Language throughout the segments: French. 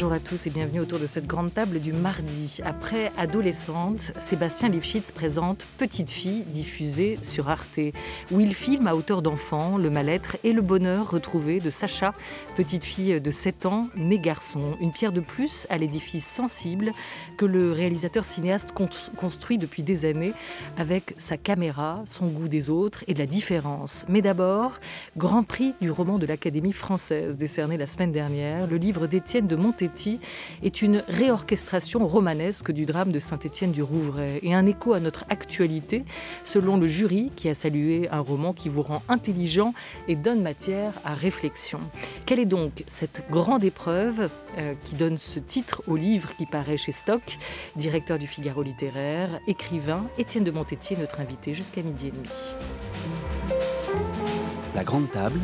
Bonjour à tous et bienvenue autour de cette grande table du mardi. Après Adolescente, Sébastien Lifshitz présente Petite fille diffusée sur Arte, où il filme à hauteur d'enfant le mal-être et le bonheur retrouvé de Sacha, petite fille de 7 ans, née garçon. Une pierre de plus à l'édifice sensible que le réalisateur cinéaste construit depuis des années avec sa caméra, son goût des autres et de la différence. Mais d'abord, Grand Prix du roman de l'Académie française décerné la semaine dernière, le livre d'Étienne de Monté est une réorchestration romanesque du drame de Saint-Étienne du Rouvray et un écho à notre actualité, selon le jury qui a salué un roman qui vous rend intelligent et donne matière à réflexion. Quelle est donc cette grande épreuve euh, qui donne ce titre au livre qui paraît chez Stock, directeur du Figaro littéraire, écrivain, Étienne de Montétier, notre invité jusqu'à midi et demi. La grande table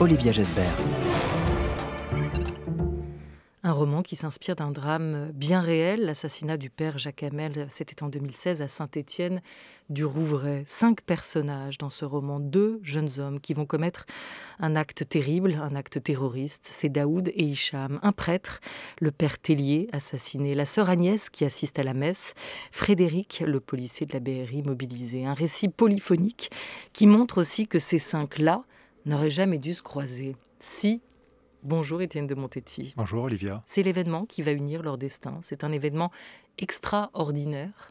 Olivia Gesbert. Un roman qui s'inspire d'un drame bien réel, l'assassinat du père Jacques Hamel, c'était en 2016 à Saint-Étienne du Rouvray. Cinq personnages dans ce roman, deux jeunes hommes qui vont commettre un acte terrible, un acte terroriste. C'est Daoud et Hicham, un prêtre, le père Tellier assassiné, la sœur Agnès qui assiste à la messe, Frédéric, le policier de la BRI mobilisé. Un récit polyphonique qui montre aussi que ces cinq-là n'auraient jamais dû se croiser. Si Bonjour Étienne de Montetti. Bonjour Olivia. C'est l'événement qui va unir leur destin. C'est un événement extraordinaire.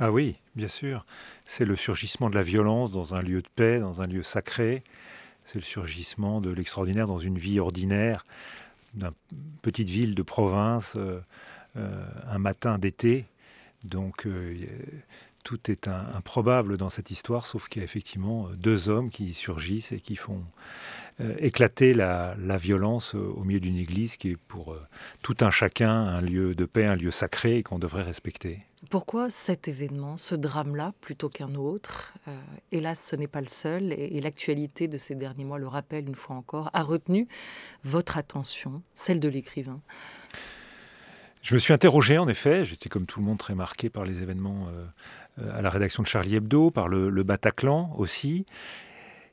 Ah oui, bien sûr. C'est le surgissement de la violence dans un lieu de paix, dans un lieu sacré. C'est le surgissement de l'extraordinaire dans une vie ordinaire, d'une petite ville de province, euh, euh, un matin d'été. Donc euh, tout est improbable dans cette histoire, sauf qu'il y a effectivement euh, deux hommes qui surgissent et qui font euh, éclater la, violence euh, au milieu d'une église qui est pour tout un chacun un lieu de paix, un lieu sacré et qu'on devrait respecter. Pourquoi cet événement, ce drame-là, plutôt qu'un autre Hélas, ce n'est pas le seul et l'actualité de ces derniers mois le rappelle une fois encore, a retenu votre attention, celle de l'écrivain je me suis interrogé, en effet. J'étais comme tout le monde très marqué par les événements euh, euh, à la rédaction de Charlie Hebdo, par le, Bataclan aussi.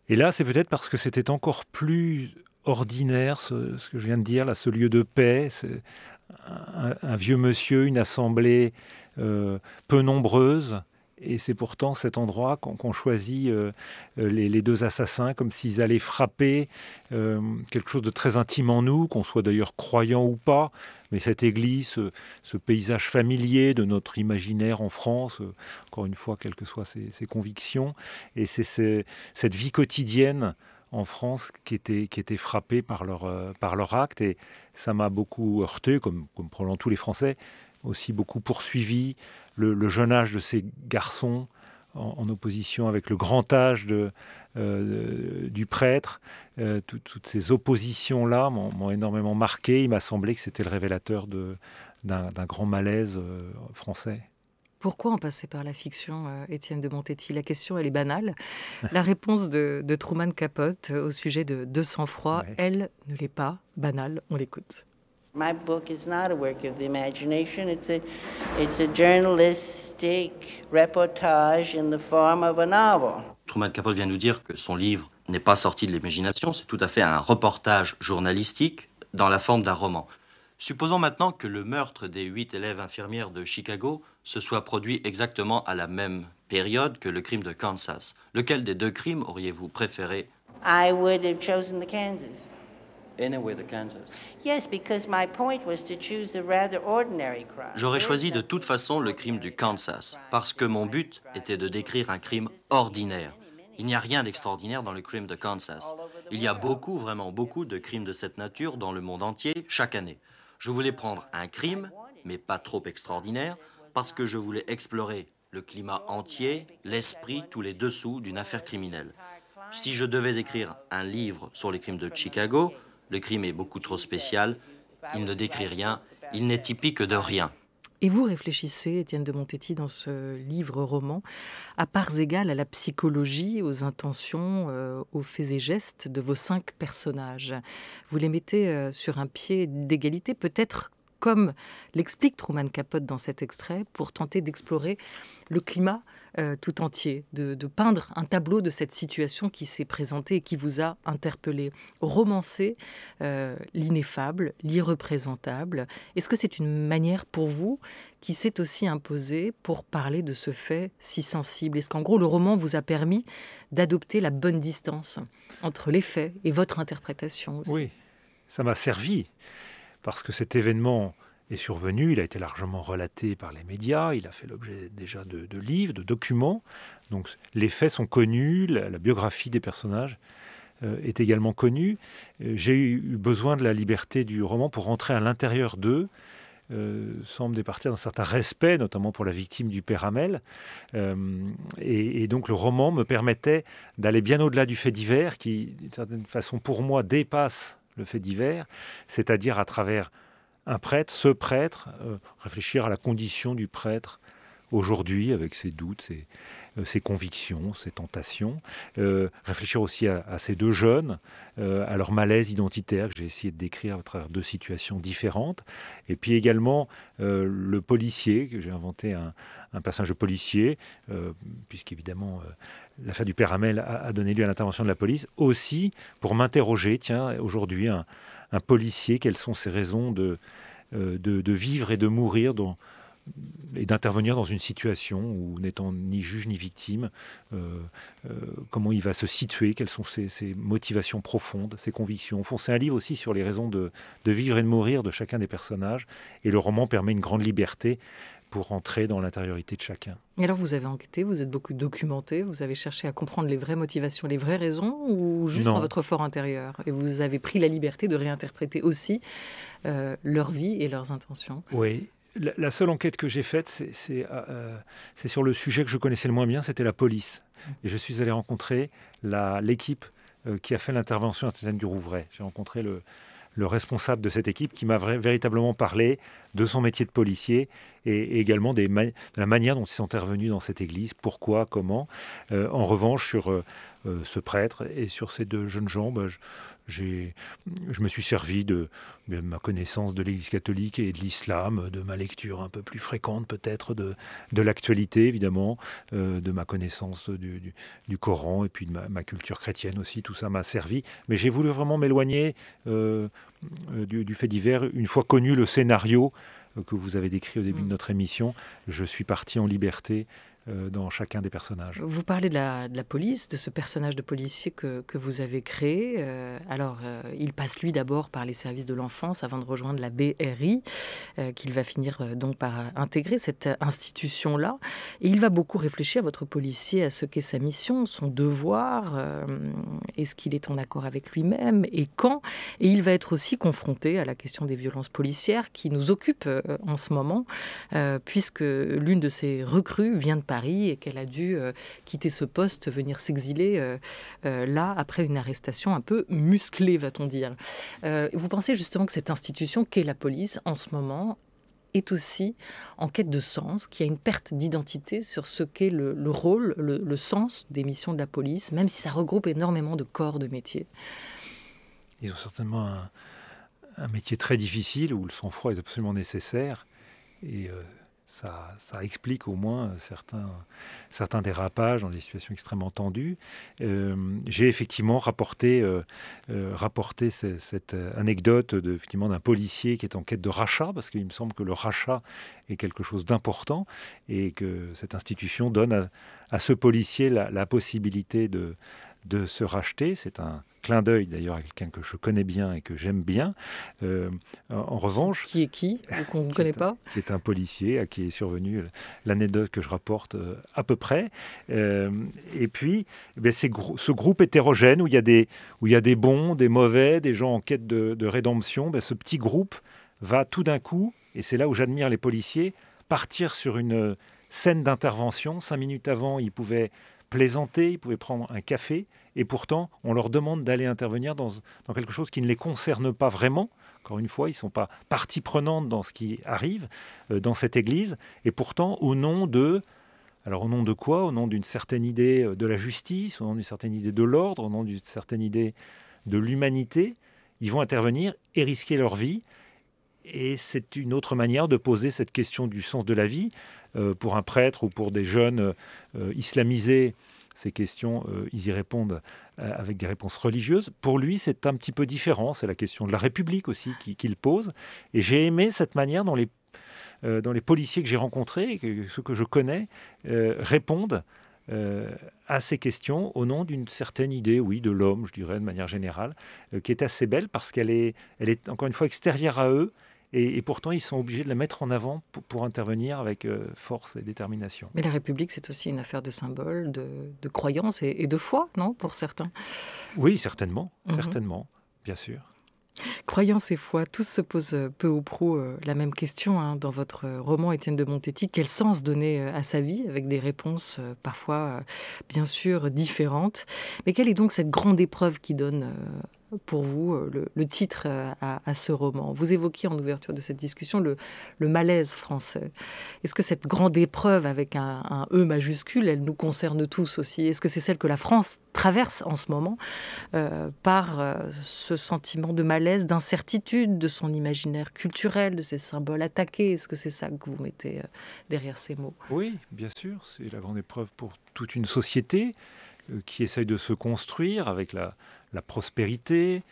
Et là, c'est peut-être parce que c'était encore plus ordinaire, ce, que je viens de dire, là, ce lieu de paix. un, vieux monsieur, une assemblée euh, peu nombreuse, et c'est pourtant cet endroit qu'on choisit euh, euh, les, deux assassins comme s'ils allaient frapper euh, quelque chose de très intime en nous, qu'on soit d'ailleurs croyant ou pas. Mais cette église, ce, paysage familier de notre imaginaire en France, encore une fois, quelles que soient ses, convictions, et c'est cette vie quotidienne en France qui était qui par leur, par leur acte. Et ça m'a beaucoup heurté, comme, comme probablement tous les Français, aussi beaucoup poursuivi le, jeune âge de ces garçons en, opposition avec le grand âge euh, du prêtre. Euh, toutes ces oppositions-là m'ont énormément marqué. Il m'a semblé que c'était le révélateur d'un grand malaise euh, français. Pourquoi en passer par la fiction, Étienne de Montetti La question, elle est banale. La réponse de, Truman Capote au sujet de, de sang-froid, elle ne l'est pas banale. On l'écoute. My book is not a work of the imagination. It's a, journalistic reportage in the form of a novel. Truman Capote vient nous dire que son livre n'est pas sorti de l'imagination, c'est tout à fait un reportage journalistique dans la forme d'un roman. Supposons maintenant que le meurtre des huit élèves infirmières de Chicago se soit produit exactement à la même période que le crime de Kansas. Lequel des deux crimes auriez-vous préféré I would have chosen the Kansas. J'aurais choisi de toute façon le crime du Kansas parce que mon but était de décrire un crime ordinaire. Il n'y a rien d'extraordinaire dans le crime de Kansas. Il y a beaucoup, vraiment beaucoup de crimes de cette nature dans le monde entier chaque année. Je voulais prendre un crime, mais pas trop extraordinaire, parce que je voulais explorer le climat entier, l'esprit, tous les dessous d'une affaire criminelle. Si je devais écrire un livre sur les crimes de Chicago, le crime est beaucoup trop spécial, il ne décrit rien, il n'est typique de rien. Et vous réfléchissez, Étienne de Montetti, dans ce livre-roman, à parts égales à la psychologie, aux intentions, euh, aux faits et gestes de vos cinq personnages. Vous les mettez euh, sur un pied d'égalité, peut-être comme l'explique Truman Capote dans cet extrait, pour tenter d'explorer le climat euh, tout entier, de, peindre un tableau de cette situation qui s'est présentée et qui vous a interpellé. Romancer euh, l'ineffable, l'irreprésentable, est-ce que c'est une manière pour vous qui s'est aussi imposée pour parler de ce fait si sensible Est-ce qu'en gros le roman vous a permis d'adopter la bonne distance entre les faits et votre interprétation Oui, ça m'a servi parce que cet événement est survenu, il a été largement relaté par les médias, il a fait l'objet déjà de, livres, de documents, donc les faits sont connus, la, biographie des personnages euh, est également connue. Euh, j'ai eu besoin de la liberté du roman pour rentrer à l'intérieur d'eux, euh, sans me départir d'un certain respect, notamment pour la victime du père Hamel. et, et, donc le roman me permettait d'aller bien au-delà du fait divers qui, d'une certaine façon, pour moi, dépasse le fait divers, c'est-à-dire à travers un prêtre, ce prêtre, euh, réfléchir à la condition du prêtre aujourd'hui avec ses doutes, ses, euh, ses convictions, ses tentations. Euh, réfléchir aussi à, ces deux jeunes, euh, à leur malaise identitaire que j'ai essayé de décrire à travers deux situations différentes. Et puis également le policier, que j'ai inventé un, passage de policier, puisqu'évidemment l'affaire du père Hamel a, donné lieu à l'intervention de la police, aussi pour m'interroger, tiens, aujourd'hui, un, policier, quelles sont ses raisons de, de, de vivre et de mourir dans, et d'intervenir dans une situation où, n'étant ni juge ni victime, euh, euh, comment il va se situer, quelles sont ses, motivations profondes, ses convictions. Au fond, c'est un livre aussi sur les raisons de, vivre et de mourir de chacun des personnages, et le roman permet une grande liberté pour entrer dans l'intériorité de chacun. Et alors, vous avez enquêté, vous êtes beaucoup documenté, vous avez cherché à comprendre les vraies motivations, les vraies raisons, ou juste dans votre fort intérieur Et vous avez pris la liberté de réinterpréter aussi euh, leur vie et leurs intentions. Oui, la, seule enquête que j'ai faite, euh, euh, c'est sur le sujet que je connaissais le moins bien, c'était la police. Mm. Et je suis allé rencontrer l'équipe euh, qui a fait l'intervention à du Rouvray. J'ai rencontré le, responsable de cette équipe qui m'a véritablement parlé de son métier de policier et, également de la manière dont ils sont intervenus dans cette église, pourquoi, comment. en revanche, sur euh, ce prêtre et sur ces deux jeunes gens, bah, je, me suis servi de, ma connaissance de l'Église catholique et de l'islam, de ma lecture un peu plus fréquente peut-être de, l'actualité évidemment, euh, de ma connaissance du, Coran et puis de ma, culture chrétienne aussi, tout ça m'a servi. Mais j'ai voulu vraiment m'éloigner euh, du, du, fait divers une fois connu le scénario que vous avez décrit au début de mm. notre émission. Je suis parti en liberté euh, dans chacun des personnages. Vous parlez de la, police, de ce personnage de policier que, que vous avez créé. Euh, alors, euh, il passe lui d'abord par les services de l'enfance avant de rejoindre la BRI, qu'il va finir donc par intégrer cette institution-là. Et il va beaucoup réfléchir, à votre policier, à ce qu'est sa mission, son devoir, est-ce qu'il est en accord avec lui-même et quand. Et il va être aussi confronté à la question des violences policières qui nous occupent en ce moment, puisque l'une de ses recrues vient de Paris et qu'elle a dû euh, quitter ce poste, venir s'exiler euh, euh, là après une arrestation un peu musclée, va-t-on dire. vous pensez justement que cette institution qu'est la police en ce moment est aussi en quête de sens, qu'il y a une perte d'identité sur ce qu'est le, rôle, le, sens des missions de la police, même si ça regroupe énormément de corps de métiers. Ils ont certainement un, métier très difficile où le sang-froid est absolument nécessaire. Et ça, explique au moins certains, certains dérapages dans des situations extrêmement tendues. Euh, j'ai effectivement rapporté, euh, euh, rapporté cette, anecdote effectivement d'un policier qui est en quête de rachat, parce qu'il me semble que le rachat est quelque chose d'important et que cette institution donne à, ce policier la possibilité de de se racheter. C'est un clin d'œil d'ailleurs à quelqu'un que je connais bien et que j'aime bien. Euh, en, revanche... Qui est qui Qu'on ne connaît pas C'est un policier à qui est survenu l'anecdote que je rapporte euh, à peu près. Euh, et puis, eh ce groupe hétérogène où il, y a des, bons, des mauvais, des gens en quête de, rédemption, ben, ce petit groupe va tout d'un coup, et c'est là où j'admire les policiers, partir sur une scène d'intervention. Cinq minutes avant, ils pouvaient plaisanter, ils pouvaient prendre un café, et pourtant on leur demande d'aller intervenir dans, quelque chose qui ne les concerne pas vraiment. Encore une fois, ils ne sont pas partie prenante dans ce qui arrive euh, dans cette Église, et pourtant au nom de... Alors au nom de quoi Au nom d'une certaine idée euh, de la justice, au nom d'une certaine idée de l'ordre, au nom d'une certaine idée de l'humanité, ils vont intervenir et risquer leur vie. Et c'est une autre manière de poser cette question du sens de la vie. Euh, pour un prêtre ou pour des jeunes euh, islamisés, ces questions, euh, ils y répondent avec des réponses religieuses. Pour lui, c'est un petit peu différent. C'est la question de la République aussi qu'il pose. Et j'ai aimé cette manière dont les, policiers que j'ai rencontrés, ceux que je connais, répondent à ces questions au nom d'une certaine idée, oui, de l'homme, je dirais, de manière générale, qui est assez belle parce qu'elle est, elle est encore une fois extérieure à eux et, pourtant, ils sont obligés de la mettre en avant pour, intervenir avec euh, force et détermination. Mais la République, c'est aussi une affaire de symbole, de, de croyance et, de foi, non, pour certains Oui, certainement, mhm. certainement, bien sûr. Croyance et foi, tous se posent euh, peu ou prou euh, la même question hein. dans votre roman Étienne de Montetti. Quel sens donner à sa vie avec des réponses parfois, bien sûr, différentes Mais quelle est donc cette grande épreuve qui donne pour vous euh, le, titre euh, à, ce roman. Vous évoquiez en ouverture de cette discussion le, malaise français. Est-ce que cette grande épreuve avec un, E majuscule, elle nous concerne tous aussi Est-ce que c'est celle que la France traverse en ce moment euh, par ce sentiment de malaise, d'incertitude de son imaginaire culturel, de ses symboles attaqués Est-ce que c'est ça que vous mettez derrière ces mots Oui, bien sûr, c'est la grande épreuve pour toute une société qui essaye de se construire avec la, la prospérité,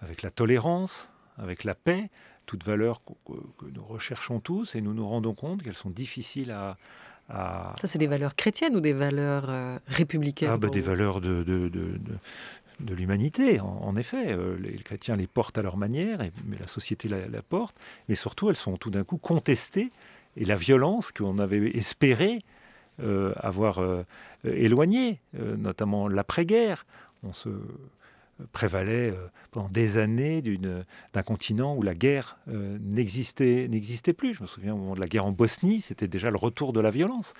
avec la tolérance, avec la paix, toutes valeurs que, nous recherchons tous et nous nous rendons compte qu'elles sont difficiles à, Ça, c'est des valeurs chrétiennes ou des valeurs euh, républicaines ah, bah, Des valeurs de, de, de, de l'humanité, en, effet. Euh, les, chrétiens les portent à leur manière, et, mais la société la, porte. Mais surtout, elles sont tout d'un coup contestées. Et la violence qu'on avait espéré euh, avoir éloignée, notamment l'après-guerre, on se prévalait euh, pendant des années d'un continent où la guerre euh, n'existait plus. Je me souviens au moment de la guerre en Bosnie, c'était déjà le retour de la violence.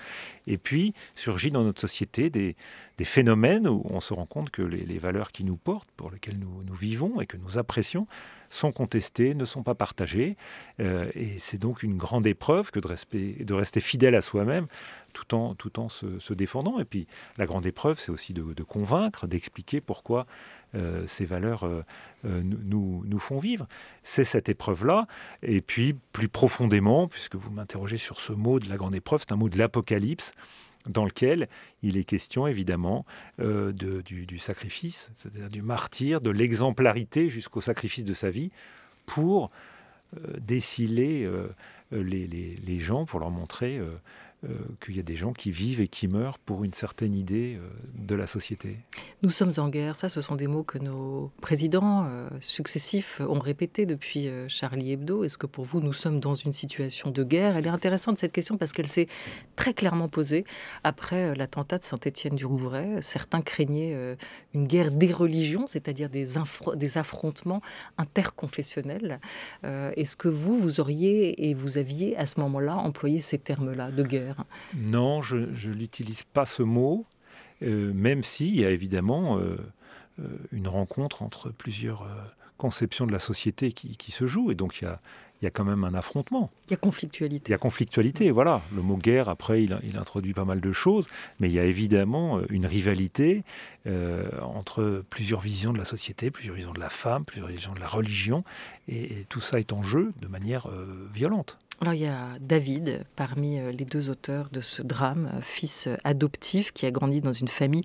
Et puis surgit dans notre société des, phénomènes où on se rend compte que les, valeurs qui nous portent, pour lesquelles nous, nous vivons et que nous apprécions, sont contestées, ne sont pas partagées. Euh, et c'est donc une grande épreuve que de, de rester fidèle à soi-même tout en, tout en se, défendant. Et puis la grande épreuve, c'est aussi de, de convaincre, d'expliquer pourquoi euh, ces valeurs euh, euh, nous, nous font vivre. C'est cette épreuve-là. Et puis, plus profondément, puisque vous m'interrogez sur ce mot de la grande épreuve, c'est un mot de l'Apocalypse dans lequel il est question évidemment de, du, sacrifice, c'est-à-dire du martyr, de l'exemplarité jusqu'au sacrifice de sa vie pour déciler les, les, les, gens, pour leur montrer euh, qu'il y a des gens qui vivent et qui meurent pour une certaine idée euh, de la société. Nous sommes en guerre, ça ce sont des mots que nos présidents euh, successifs ont répétés depuis Charlie Hebdo. Est-ce que pour vous nous sommes dans une situation de guerre Elle est intéressante cette question parce qu'elle s'est très clairement posée après l'attentat de Saint-Étienne du Rouvray. Certains craignaient une guerre des religions, c'est-à-dire des, affrontements interconfessionnels. Est-ce que vous, vous auriez et vous aviez à ce moment-là employé ces termes-là de guerre non, je, n'utilise pas ce mot, euh, même s'il y a évidemment euh, euh, une rencontre entre plusieurs conceptions de la société qui, se jouent. et donc il y a, quand même un affrontement. Il y a conflictualité. Il y a conflictualité, voilà. Le mot guerre, après, il, introduit pas mal de choses, mais il y a évidemment une rivalité entre plusieurs visions de la société, plusieurs visions de la femme, plusieurs visions de la religion, et, tout ça est en jeu de manière violente. Alors il y a David parmi euh, les deux auteurs de ce drame, euh, fils euh, adoptif qui a grandi dans une famille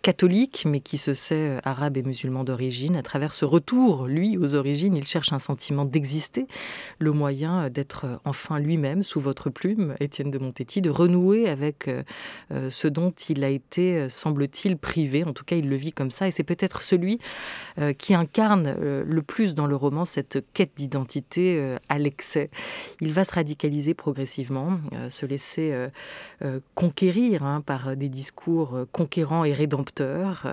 catholique mais qui se sait arabe et musulman d'origine. À travers ce retour, lui, aux origines, il cherche un sentiment d'exister, le moyen d'être enfin lui-même sous votre plume, Étienne de Montetti, de renouer avec ce dont il a été, semble-t-il, privé. En tout cas, il le vit comme ça et c'est peut-être celui qui incarne le plus dans le roman cette quête d'identité à l'excès. Il va se radicaliser progressivement, euh, se laisser euh, euh, conquérir hein, par des discours conquérants et rédempteurs.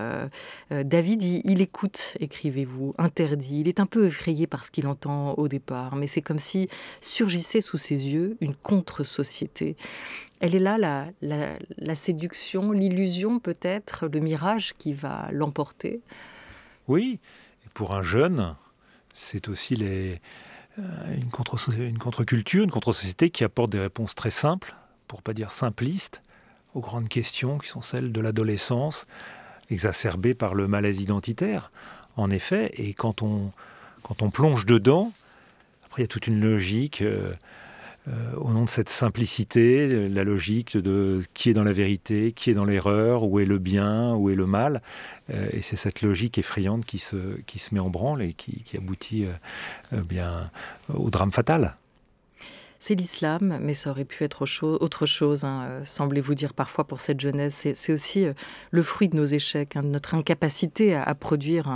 David, il, écoute, écrivez-vous, interdit. Il est un peu effrayé par ce qu'il entend au départ, mais c'est comme si surgissait sous ses yeux une contre-société. Elle est là la, la séduction, l'illusion peut-être, le mirage qui va l'emporter. Oui, pour un jeune, c'est aussi les, euh, une contre-culture, une contre-société qui apporte des réponses très simples, pour pas dire simplistes, aux grandes questions qui sont celles de l'adolescence, exacerbées par le malaise identitaire, en effet. Et quand on, quand on plonge dedans, après il y a toute une logique. Euh, euh, au nom de cette simplicité, la logique de qui est dans la vérité, qui est dans l'erreur, où est le bien, où est le mal. Euh, et c'est cette logique effrayante qui se, qui se met en branle et qui, aboutit euh, bien, au drame fatal c'est l'islam, mais ça aurait pu être autre chose, hein, euh, semblez-vous dire parfois pour cette jeunesse. C'est aussi euh, le fruit de nos échecs, hein, de notre incapacité à, produire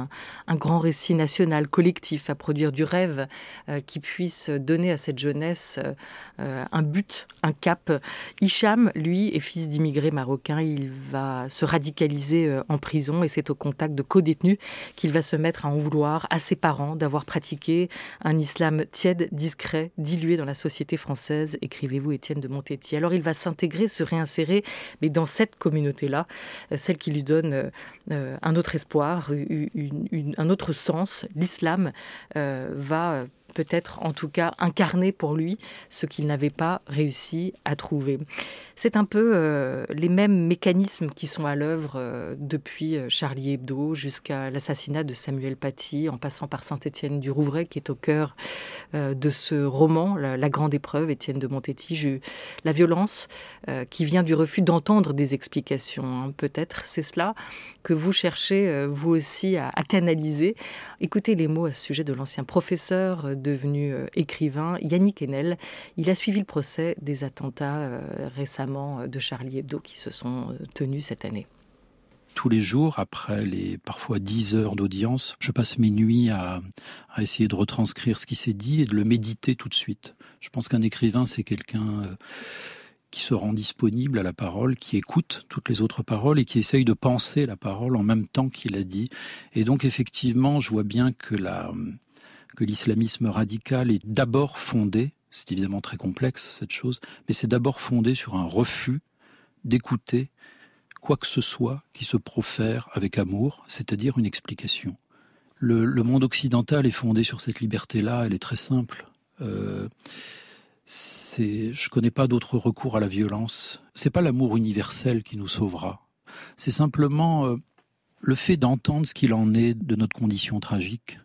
un, grand récit national, collectif, à produire du rêve euh, qui puisse donner à cette jeunesse un but, un cap. Hicham, lui, est fils d'immigrés marocains. Il va se radicaliser en prison et c'est au contact de co-détenus qu'il va se mettre à en vouloir à ses parents d'avoir pratiqué un islam tiède, discret, dilué dans la société française, écrivez-vous Étienne de Montetti. Alors il va s'intégrer, se réinsérer, mais dans cette communauté-là, euh, celle qui lui donne euh, euh, un autre espoir, un autre sens. L'islam va peut-être en tout cas incarner pour lui ce qu'il n'avait pas réussi à trouver. C'est un peu euh, les mêmes mécanismes qui sont à l'œuvre euh, depuis euh, Charlie Hebdo jusqu'à l'assassinat de Samuel Paty, en passant par Saint-Étienne du Rouvray, qui est au cœur de ce roman, la, Grande Épreuve, Étienne de Montetti, La violence qui vient du refus d'entendre des explications. Hein, peut-être c'est cela que vous cherchez, vous aussi, à, canaliser. Écoutez les mots à ce sujet de l'ancien professeur devenu écrivain, Yannick Enel. Il a suivi le procès des attentats récemment euh, de Charlie Hebdo qui se sont euh, tenus cette année tous les jours, après les parfois 10 heures d'audience, je passe mes nuits à, essayer de retranscrire ce qui s'est dit et de le méditer tout de suite. Je pense qu'un écrivain, c'est quelqu'un euh, qui se rend disponible à la parole, qui écoute toutes les autres paroles et qui essaye de penser la parole en même temps qu'il la dit. Et donc, effectivement, je vois bien que l'islamisme radical est d'abord fondé c'est évidemment très complexe, cette chose, mais c'est d'abord fondé sur un refus d'écouter quoi que ce soit qui se profère avec amour, c'est-à-dire une explication. Le, monde occidental est fondé sur cette liberté-là, elle est très simple. Euh, je ne connais pas d'autre recours à la violence. C'est pas l'amour universel qui nous sauvera. C'est simplement euh, le fait d'entendre ce qu'il en est de notre condition tragique,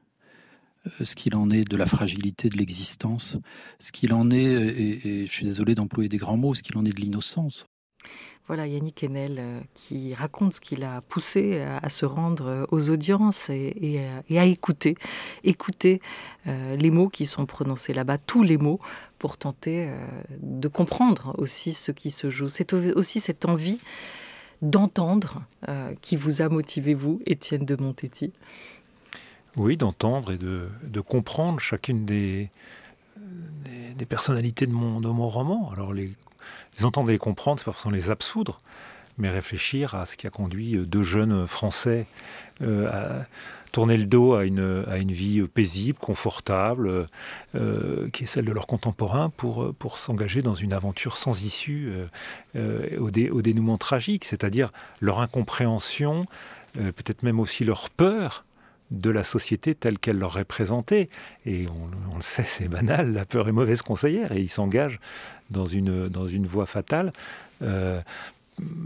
euh, ce qu'il en est de la fragilité de l'existence, ce qu'il en est, euh, et, je suis désolé d'employer des grands mots, ce qu'il en est de l'innocence. Voilà Yannick Henel euh, qui raconte ce qu'il a poussé à, se rendre aux audiences et, à écouter, écouter les mots qui sont prononcés là-bas, tous les mots, pour tenter de comprendre aussi ce qui se joue. C'est aussi cette envie d'entendre qui vous a motivé, vous, Étienne de Montetti. Oui, d'entendre et de, comprendre chacune des, personnalités de mon, roman. Alors les, entendre et les comprendre, c'est pas forcément les absoudre, mais réfléchir à ce qui a conduit euh, deux jeunes Français euh, à tourner le dos à une, vie euh, paisible, confortable, qui est celle de leurs contemporains, pour, s'engager dans une aventure sans issue au, au, dénouement tragique, c'est-à-dire leur incompréhension, peut-être même aussi leur peur de la société telle qu'elle leur est présentée. Et on, le sait, c'est banal, la peur est mauvaise conseillère, et ils s'engagent dans une, dans une voie fatale. Euh,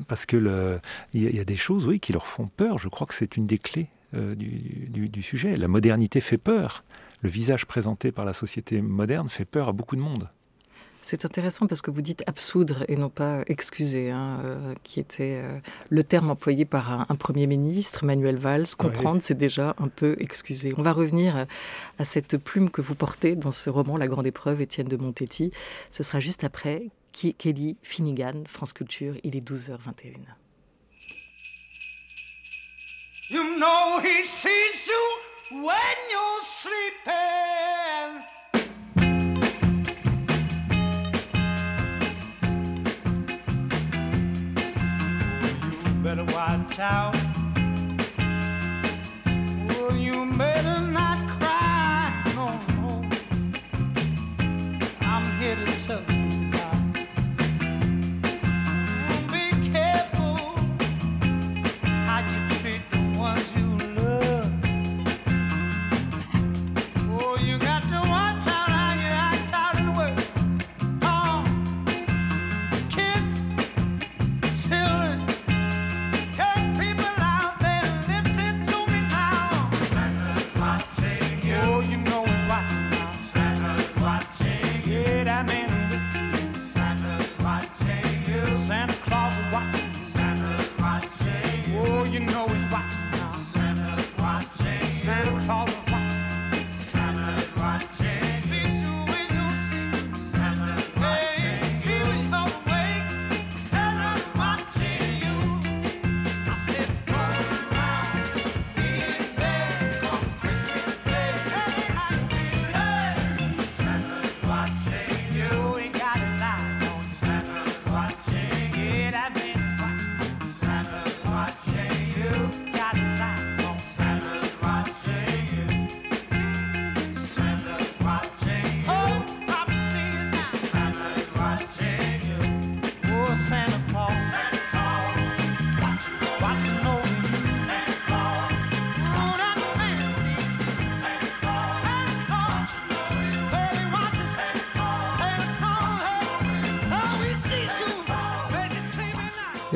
parce que il y, a des choses, oui, qui leur font peur. Je crois que c'est une des clés euh, du, sujet. La modernité fait peur. Le visage présenté par la société moderne fait peur à beaucoup de monde. C'est intéressant parce que vous dites absoudre et non pas excuser, hein, euh, qui était euh, le terme employé par un, Premier ministre, Manuel Valls. Comprendre, c'est déjà un peu excuser. On va revenir à cette plume que vous portez dans ce roman, La Grande Épreuve, Étienne de Montetti. Ce sera juste après Kelly Finigan, France Culture, il est 12h21. You know he sees you when better watch out. Well, you better not.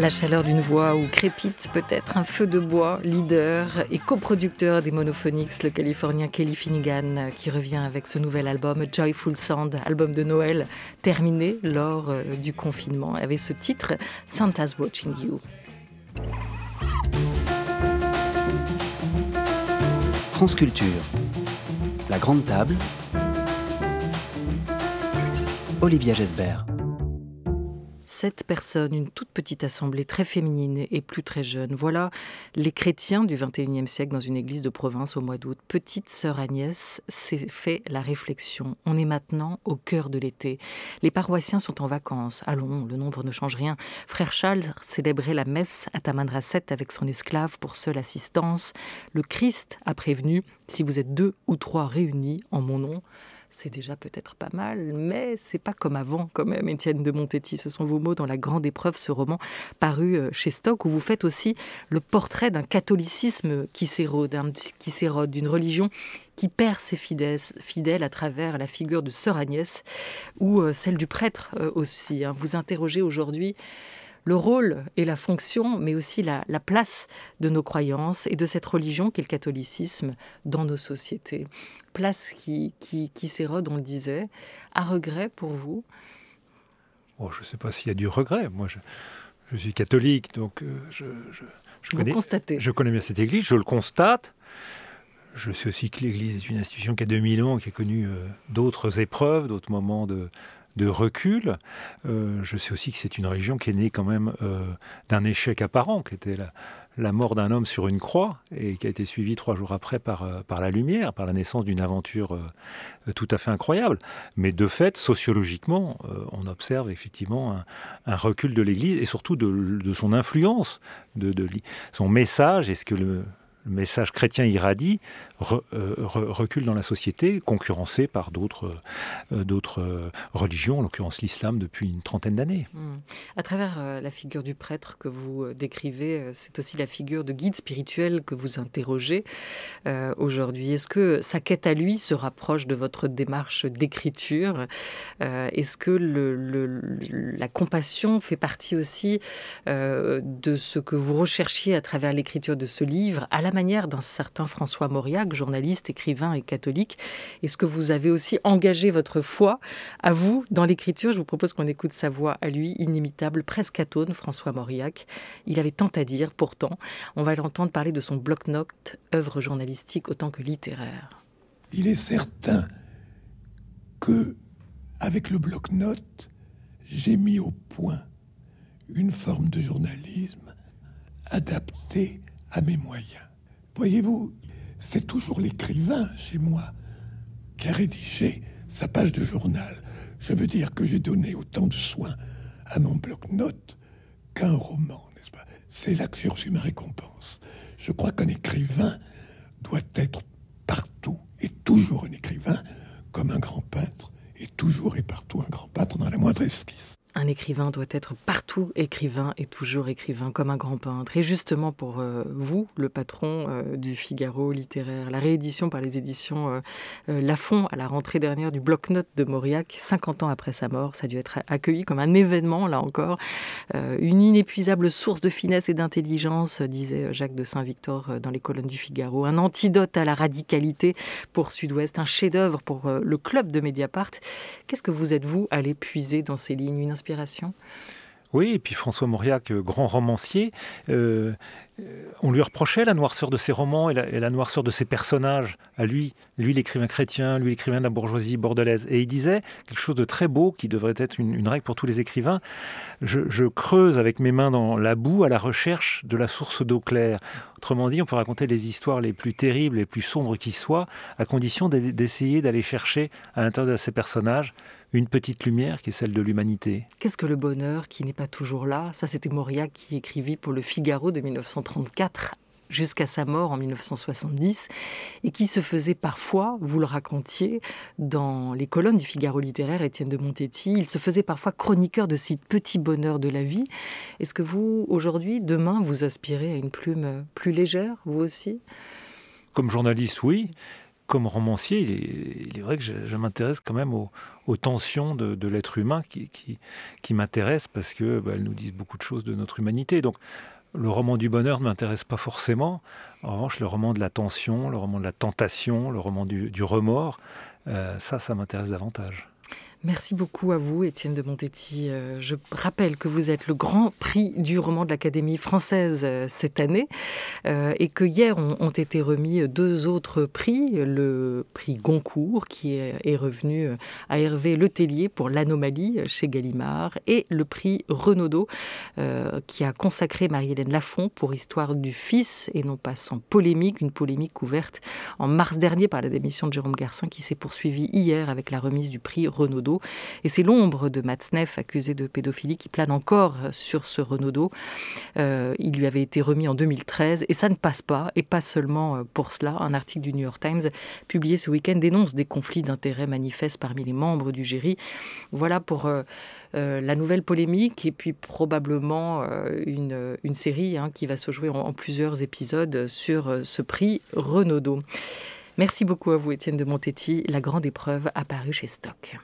La chaleur d'une voix où crépite peut-être un feu de bois, leader et coproducteur des Monophonics, le Californien Kelly Finnegan, euh, qui revient avec ce nouvel album Joyful Sound, album de Noël terminé lors euh, du confinement, avec ce titre Santa's Watching You. France Culture, la grande table, Olivia Gesbert sept personnes, une toute petite assemblée très féminine et plus très jeune. Voilà les chrétiens du XXIe siècle dans une église de province au mois d'août. Petite sœur Agnès s'est fait la réflexion. On est maintenant au cœur de l'été. Les paroissiens sont en vacances. Allons, le nombre ne change rien. Frère Charles célébrait la messe à Tamandrasset avec son esclave pour seule assistance. Le Christ a prévenu si vous êtes deux ou trois réunis en mon nom, c'est déjà peut-être pas mal, mais c'est pas comme avant quand même, Étienne de Montetti. Ce sont vos mots dans La Grande Épreuve, ce roman paru euh, chez Stock, où vous faites aussi le portrait d'un catholicisme qui s'érode, qui s'érode, d'une religion qui perd ses fidèles, à travers la figure de Sœur Agnès ou euh, celle du prêtre euh, aussi. Hein. Vous interrogez aujourd'hui le rôle et la fonction, mais aussi la, place de nos croyances et de cette religion qu'est le catholicisme dans nos sociétés. Place qui, qui, s'érode, on le disait, à regret pour vous oh, Je ne sais pas s'il y a du regret. Moi, je, suis catholique, donc euh, je, connais, je connais bien cette église, je le constate. Je sais aussi que l'Église est une institution qui a 2000 ans, qui a connu euh, d'autres épreuves, d'autres moments de, de recul. Euh, je sais aussi que c'est une religion qui est née quand même euh, d'un échec apparent, qui était la, mort d'un homme sur une croix, et qui a été suivie trois jours après par, euh, la lumière, par la naissance d'une aventure tout à fait incroyable. Mais de fait, sociologiquement, on observe effectivement un, recul de l'Église, et surtout de, son influence, de, de, son message, et ce que le, le message chrétien irradie euh, recule dans la société, concurrencé par d'autres euh, euh, religions, en l'occurrence l'islam, depuis une trentaine d'années. Hmm. À travers la figure du prêtre que vous décrivez, c'est aussi la figure de guide spirituel que vous interrogez aujourd'hui. Est-ce que sa quête à lui se rapproche de votre démarche d'écriture Est-ce que le, la compassion fait partie aussi de ce que vous recherchiez à travers l'écriture de ce livre, manière d'un certain François Mauriac, journaliste, écrivain et catholique. Est-ce que vous avez aussi engagé votre foi à vous dans l'écriture Je vous propose qu'on écoute sa voix à lui, inimitable, presque atone, François Mauriac. Il avait tant à dire, pourtant. On va l'entendre parler de son bloc-notes, œuvre journalistique autant que littéraire. Il est certain que, avec le bloc-notes, j'ai mis au point une forme de journalisme adaptée à mes moyens. Voyez-vous, c'est toujours l'écrivain chez moi qui a rédigé sa page de journal. Je veux dire que j'ai donné autant de soin à mon bloc-notes qu'un roman, n'est-ce pas C'est là que j'ai reçu ma récompense. Je crois qu'un écrivain doit être partout et toujours un écrivain, comme un grand peintre est toujours et partout un grand peintre dans la moindre esquisse un écrivain doit être partout écrivain et toujours écrivain, comme un grand peintre. Et justement pour euh, vous, le patron euh, du Figaro littéraire, la réédition par les éditions euh, Lafont à la rentrée dernière du bloc note de Mauriac, 50 ans après sa mort, ça a dû être accueilli comme un événement, là encore. une inépuisable source de finesse et d'intelligence, disait Jacques de Saint-Victor dans les colonnes du Figaro. Un antidote à la radicalité pour Sud-Ouest, un chef-d'œuvre pour le club de Mediapart. Qu'est-ce que vous êtes, vous, allé puiser dans ces lignes oui, et puis François Mauriac, euh, grand romancier, euh, euh, on lui reprochait la noirceur de ses romans et la, noirceur de ses personnages à lui, lui l'écrivain chrétien, lui l'écrivain de la bourgeoisie bordelaise. Et il disait quelque chose de très beau qui devrait être une, règle pour tous les écrivains. Je, creuse avec mes mains dans la boue à la recherche de la source d'eau claire. Autrement dit, on peut raconter les histoires les plus terribles, les plus sombres qui soient, à condition d'essayer d'aller chercher à l'intérieur de ces personnages une petite lumière qui est celle de l'humanité. Qu'est-ce que le bonheur qui n'est pas toujours là Ça, c'était Mauriac qui écrivit pour le Figaro de 1934 jusqu'à sa mort en 1970, et qui se faisait parfois, vous le racontiez, dans les colonnes du Figaro littéraire, Étienne de Montetti, il se faisait parfois chroniqueur de ces petits bonheurs de la vie. Est-ce que vous, aujourd'hui, demain, vous aspirez à une plume plus légère, vous aussi Comme journaliste, oui. Comme romancier, il est, vrai que je m'intéresse quand même aux, aux tensions de, l'être humain qui, qui, qui m'intéressent parce qu'elles bah, nous disent beaucoup de choses de notre humanité. Donc, le roman du bonheur ne m'intéresse pas forcément. En revanche, le roman de la tension, le roman de la tentation, le roman du, remords, euh, ça, ça m'intéresse davantage. Merci beaucoup à vous, Étienne de Montetti. Euh, je rappelle que vous êtes le grand prix du roman de l'Académie française euh, cette année euh, et que hier ont été remis deux autres prix. Le prix Goncourt qui est revenu à Hervé Le Letellier pour L'Anomalie chez Gallimard et le prix Renaudot qui a consacré Marie-Hélène Lafont pour Histoire du fils et non pas sans polémique, une polémique ouverte en mars dernier par la démission de Jérôme Garcin qui s'est poursuivie hier avec la remise du prix Renaudot et c'est l'ombre de Matzneff, accusé de pédophilie, qui plane encore sur ce Renaudot. Euh, il lui avait été remis en 2013 et ça ne passe pas, et pas seulement euh, pour cela. Un article du New York Times publié ce week-end dénonce des conflits d'intérêts manifestes parmi les membres du jury. Voilà pour euh, la nouvelle polémique et puis probablement une, série hein, qui va se jouer en, plusieurs épisodes sur ce prix Renaudot. Merci beaucoup à vous, Étienne de Montetti. La grande épreuve apparue chez Stock.